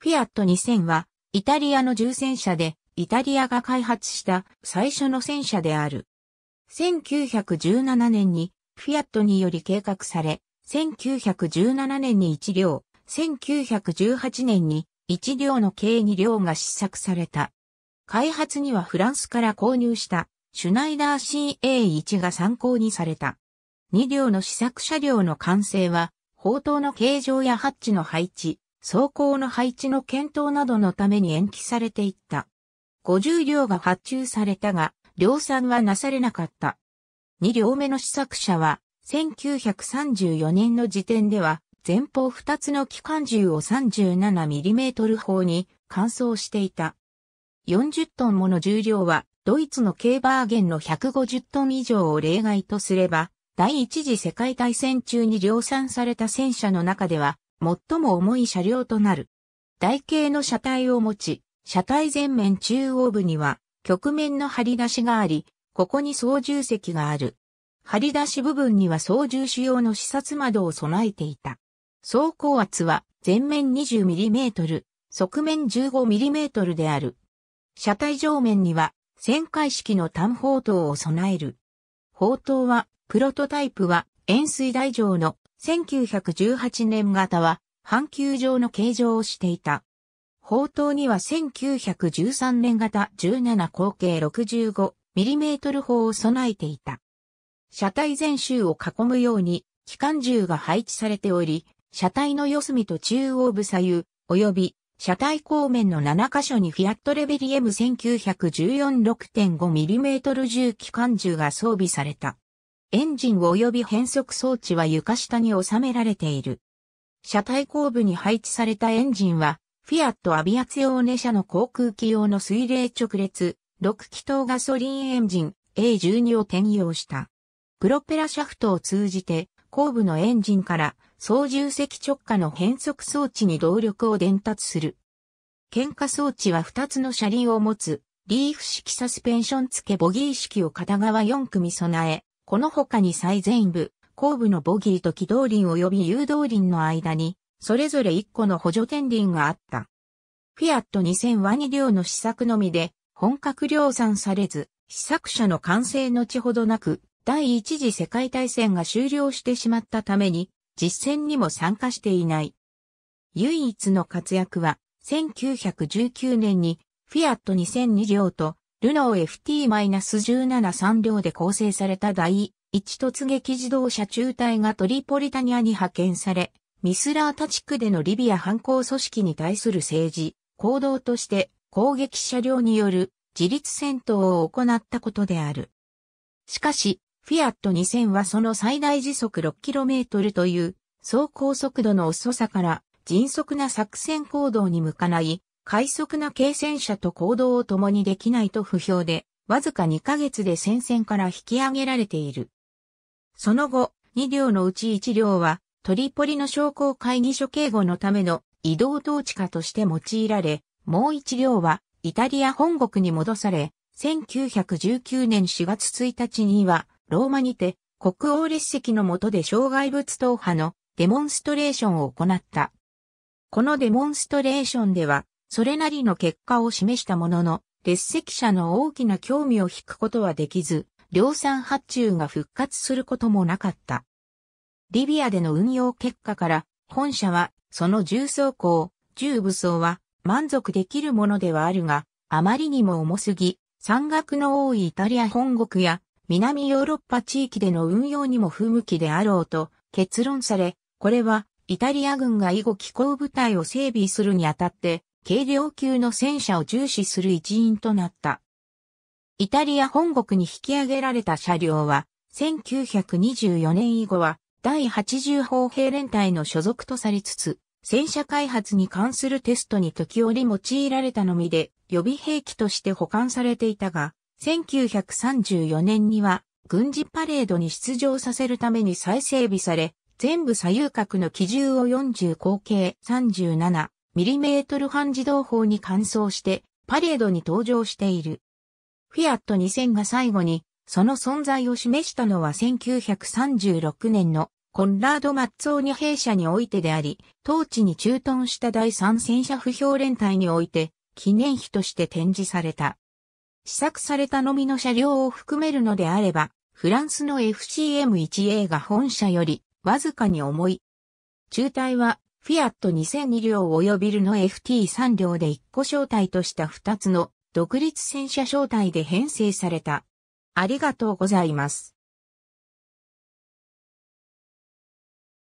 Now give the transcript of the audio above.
フィアット2000は、イタリアの重戦車で、イタリアが開発した最初の戦車である。1917年に、フィアットにより計画され、1917年に1両、1918年に1両の計2両が試作された。開発にはフランスから購入した、シュナイダー CA1 が参考にされた。2両の試作車両の完成は、砲塔の形状やハッチの配置、装甲の配置の検討などのために延期されていった。50両が発注されたが、量産はなされなかった。2両目の試作車は、1934年の時点では、前方2つの機関銃を 37mm 砲に換装していた。40トンもの重量は、ドイツのケーバーゲンの150トン以上を例外とすれば、第一次世界大戦中に量産された戦車の中では最も重い車両となる。台形の車体を持ち、車体前面中央部には、曲面の張り出しがあり、ここに操縦席がある。張り出し部分には操縦手用の視察窓を備えていた。走行圧は前面 20mm、側面 15mm である。車体上面には旋回式の単砲塔を備える。砲塔は、プロトタイプは円錐台上の1918年型は、半球状の形状をしていた。砲塔には1913年型17口径 65mm 砲を備えていた。車体全周を囲むように、機関銃が配置されており、車体の四隅と中央部左右、及び車体後面の7箇所にフィアットレベリエム 1914.6.5mm 銃機関銃が装備された。エンジン及び変速装置は床下に収められている。車体後部に配置されたエンジンは、フィアットアビアツ用ネ社の航空機用の水冷直列、6気筒ガソリンエンジン A12 を転用した。プロペラシャフトを通じて、後部のエンジンから操縦席直下の変速装置に動力を伝達する。喧嘩装置は2つの車輪を持つ、リーフ式サスペンション付けボギー式を片側4組備え、この他に最前部、後部のボギーと軌道輪及び誘導輪の間に、それぞれ1個の補助天輪があった。フィアット2000は2両の試作のみで、本格量産されず、試作車の完成後ほどなく、第一次世界大戦が終了してしまったために、実戦にも参加していない。唯一の活躍は、1919年に、フィアット2002両とルノー FT-173 両で構成された第一突撃自動車中隊がトリポリタニアに派遣され、ミスラータ地区でのリビア反抗組織に対する政治、行動として攻撃車両による自立戦闘を行ったことである。しかし、フィアット2000はその最大時速 6km という走行速度の遅さから迅速な作戦行動に向かない快速な軽戦車と行動を共にできないと不評で、わずか2ヶ月で戦線から引き上げられている。その後、2両のうち1両は、トリポリの商工会議所警護のための移動統治下として用いられ、もう1両は、イタリア本国に戻され、1919年4月1日には、ローマにて、国王列席の下で障害物党派のデモンストレーションを行った。このデモンストレーションでは、それなりの結果を示したものの、列席者の大きな興味を引くことはできず、量産発注が復活することもなかった。リビアでの運用結果から、本社は、その重装甲、重武装は、満足できるものではあるが、あまりにも重すぎ、山岳の多いイタリア本国や、南ヨーロッパ地域での運用にも不向きであろうと結論され、これはイタリア軍が以後気候部隊を整備するにあたって軽量級の戦車を重視する一員となった。イタリア本国に引き上げられた車両は、1924年以後は、第80砲兵連隊の所属とされつつ、戦車開発に関するテストに時折用いられたのみで、予備兵器として保管されていたが、1934年には、軍事パレードに出場させるために再整備され、全部左右角の機銃を40口径37、ミリメートル半自動砲に換装してパレードに登場している。フィアット2000が最後にその存在を示したのは1936年のコンラード・マッツォーニ兵舎においてであり、当地に駐屯した第三戦車不評連隊において記念碑として展示された。試作されたのみの車両を含めるのであれば、フランスの FCM1A が本社よりわずかに重い。中隊はフィアット2002両及びルの FT3 両で1個招待とした2つの独立戦車招待で編成された。ありがとうございます。